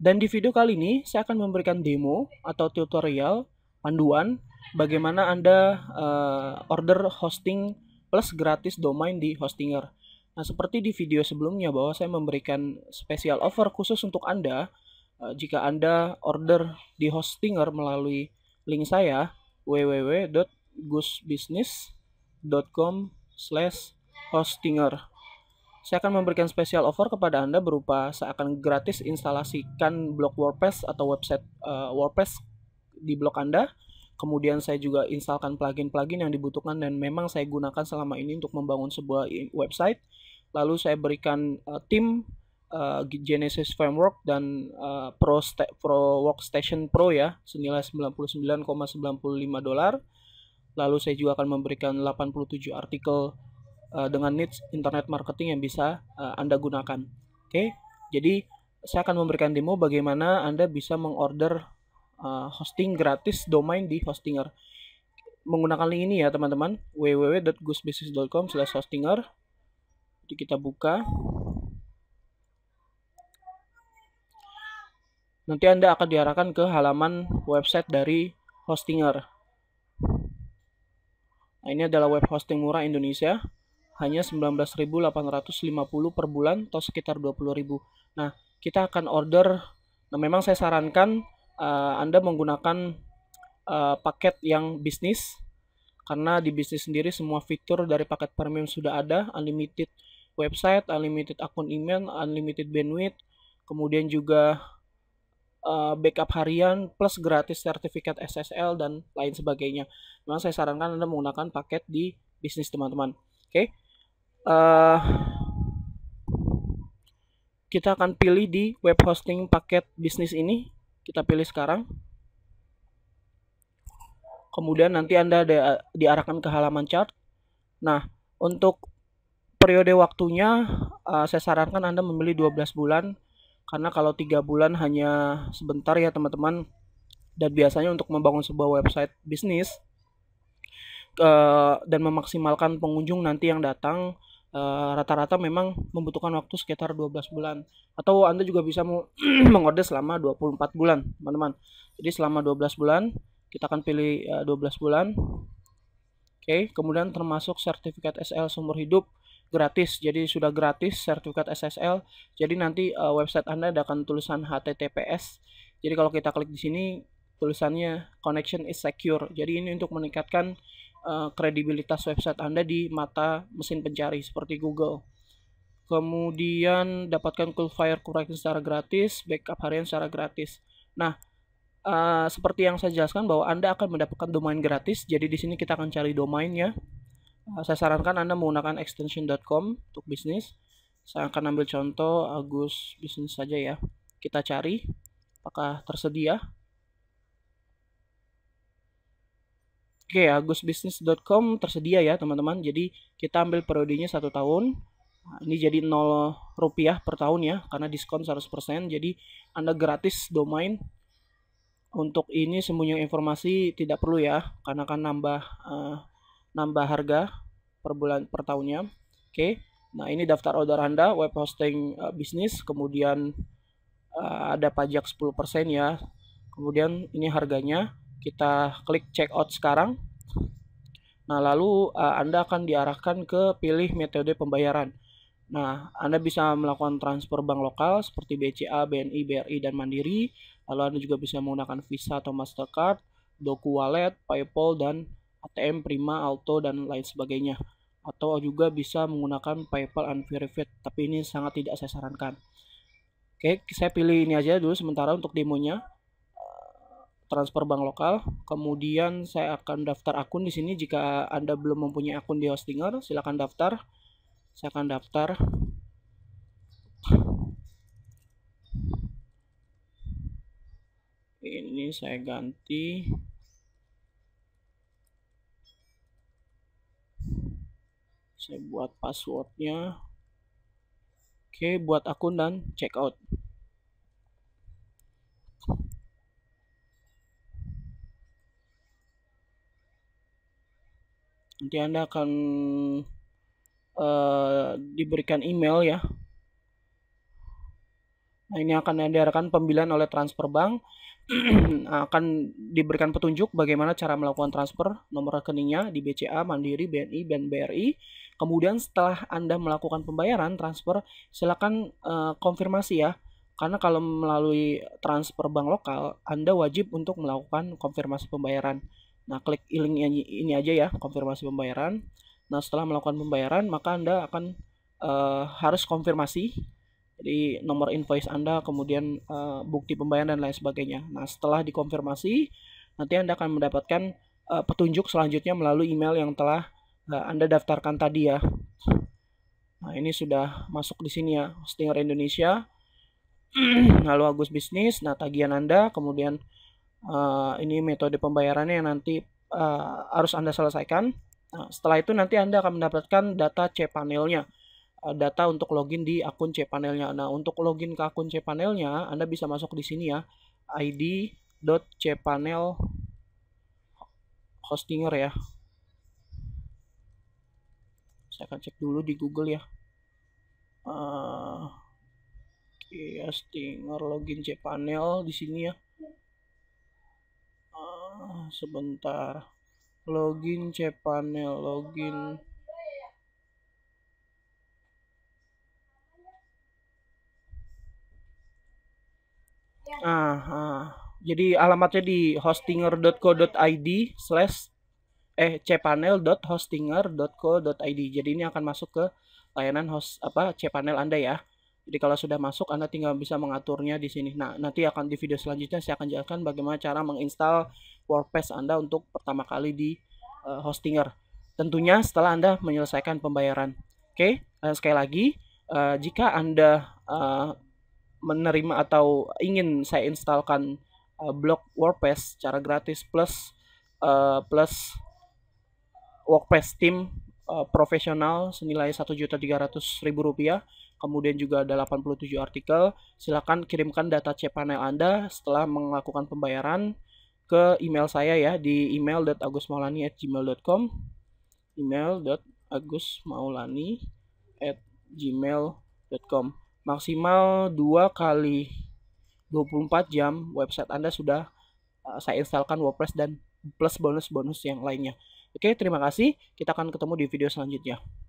Dan di video kali ini saya akan memberikan demo atau tutorial panduan bagaimana Anda uh, order hosting plus gratis domain di Hostinger. Nah, seperti di video sebelumnya bahwa saya memberikan special offer khusus untuk Anda uh, jika Anda order di Hostinger melalui link saya www.gusbusiness.com/hostinger. Saya akan memberikan special offer kepada Anda berupa saya akan gratis instalasikan blog WordPress atau website uh, WordPress di blog Anda. Kemudian saya juga instalkan plugin-plugin yang dibutuhkan dan memang saya gunakan selama ini untuk membangun sebuah website. Lalu saya berikan uh, tim uh, Genesis Framework dan uh, Pro Pro Workstation Pro ya, senilai 99,95 dolar. Lalu saya juga akan memberikan 87 artikel Eh, dengan niche internet marketing yang bisa uh, Anda gunakan. Oke, okay? jadi saya akan memberikan demo bagaimana Anda bisa mengorder uh, hosting gratis domain di Hostinger. Menggunakan link ini ya teman-teman, www.gusbusiness.com hostinger. Jadi kita buka. Nanti Anda akan diarahkan ke halaman website dari Hostinger. Nah, ini adalah web hosting murah Indonesia hanya 19.850 per bulan atau sekitar 20.000. Nah, kita akan order nah memang saya sarankan uh, Anda menggunakan uh, paket yang bisnis karena di bisnis sendiri semua fitur dari paket premium sudah ada, unlimited website, unlimited akun email, unlimited bandwidth, kemudian juga uh, backup harian plus gratis sertifikat SSL dan lain sebagainya. Memang saya sarankan Anda menggunakan paket di bisnis teman-teman. Oke. Okay? uh, kita akan pilih di web hosting paket bisnis ini kita pilih sekarang kemudian nanti anda di diarahkan ke halaman chart nah untuk periode waktunya uh, saya sarankan anda memilih 12 bulan karena kalau tiga bulan hanya sebentar ya teman-teman dan biasanya untuk membangun sebuah website bisnis uh, dan memaksimalkan pengunjung nanti yang datang Eh, rata-rata memang membutuhkan waktu sekitar 12 bulan atau Anda juga bisa mengorder selama 24 bulan, teman-teman. Jadi selama 12 bulan kita akan pilih uh, eh, 12 bulan. Oke, okay. kemudian termasuk sertifikat SL sumber hidup gratis. Jadi sudah gratis sertifikat SSL. Jadi nanti uh, website Anda akan tulisan https. Jadi kalau kita klik di sini tulisannya connection is secure. Jadi ini untuk meningkatkan Eh, kredibilitas website Anda di mata mesin pencari seperti Google. Kemudian dapatkan fire Correcting secara gratis, backup harian secara gratis. Nah, uh, seperti yang saya jelaskan bahwa Anda akan mendapatkan domain gratis, jadi di sini kita akan cari domainnya. Uh, saya sarankan Anda menggunakan extension.com untuk bisnis. Saya akan ambil contoh Agus bisnis saja ya. Kita cari apakah tersedia. Oke, okay, agusbisnis.com tersedia ya teman-teman. Jadi kita ambil periodenya satu tahun. Nah, Ini jadi 0 rupiah per tahun ya, karena diskon 100%. Jadi Anda gratis domain. Untuk ini sembunyi informasi tidak perlu ya, karena kan nambah uh, nambah harga per bulan per tahunnya. Oke, okay. nah ini daftar order Anda, web hosting uh, bisnis, kemudian uh, ada pajak 10% ya. Kemudian ini harganya kita klik check out sekarang. Nah, lalu uh, Anda akan diarahkan ke pilih metode pembayaran. Nah, Anda bisa melakukan transfer bank lokal seperti BCA, BNI, BRI, dan Mandiri. Lalu Anda juga bisa menggunakan Visa atau Mastercard, Doku Wallet, Paypal, dan ATM Prima, Alto, dan lain sebagainya. Atau juga bisa menggunakan PayPal Unverified, tapi ini sangat tidak saya sarankan. Oke, saya pilih ini aja dulu sementara untuk demonya transfer bank lokal. Kemudian saya akan daftar akun di sini. Jika Anda belum mempunyai akun di Hostinger, silakan daftar. Saya akan daftar. Ini saya ganti. Saya buat passwordnya. Oke, buat akun dan check out. nanti anda akan uh, diberikan email ya nah ini akan diarahkan pembelian oleh transfer bank akan diberikan petunjuk bagaimana cara melakukan transfer nomor rekeningnya di BCA, Mandiri, BNI, dan BRI. Kemudian setelah Anda melakukan pembayaran transfer, silakan uh, konfirmasi ya. Karena kalau melalui transfer bank lokal, Anda wajib untuk melakukan konfirmasi pembayaran. Nah, klik link ini aja ya, konfirmasi pembayaran. Nah, setelah melakukan pembayaran, maka Anda akan uh, harus konfirmasi jadi nomor invoice Anda, kemudian uh, bukti pembayaran dan lain sebagainya. Nah, setelah dikonfirmasi, nanti Anda akan mendapatkan uh, petunjuk selanjutnya melalui email yang telah uh, Anda daftarkan tadi ya. Nah, ini sudah masuk di sini ya, Stinger Indonesia. Lalu Agus Bisnis, nah tagihan Anda, kemudian Uh, ini metode pembayarannya yang nanti uh, harus Anda selesaikan. Nah, setelah itu nanti Anda akan mendapatkan data cPanel-nya. Uh, eh, data untuk login di akun cPanel-nya. Nah, untuk login ke akun cPanel-nya, Anda bisa masuk di sini ya. id.cpanel hostinger ya. Saya akan cek dulu di Google ya. Uh, okay, hostinger login cPanel di sini ya sebentar login cpanel login ah, ah. jadi alamatnya di hostinger.co.id slash eh cpanel.hostinger.co.id jadi ini akan masuk ke layanan host apa cpanel anda ya jadi kalau sudah masuk Anda tinggal bisa mengaturnya di sini. Nah, nanti akan di video selanjutnya saya akan jelaskan bagaimana cara menginstal WordPress Anda untuk pertama kali di uh, Hostinger. Tentunya setelah Anda menyelesaikan pembayaran. Oke, okay? uh, eh, sekali lagi uh, jika Anda uh, menerima atau ingin saya instalkan uh, blog WordPress secara gratis plus uh, plus WordPress Team uh, profesional senilai rp rupiah kemudian juga ada 87 artikel. Silahkan kirimkan data cPanel Anda setelah melakukan pembayaran ke email saya ya di email.agusmaulani@gmail.com email.agusmaulani@gmail.com maksimal 2 kali 24 jam website Anda sudah eh, saya instalkan WordPress dan plus bonus-bonus yang lainnya. Oke, terima kasih. Kita akan ketemu di video selanjutnya.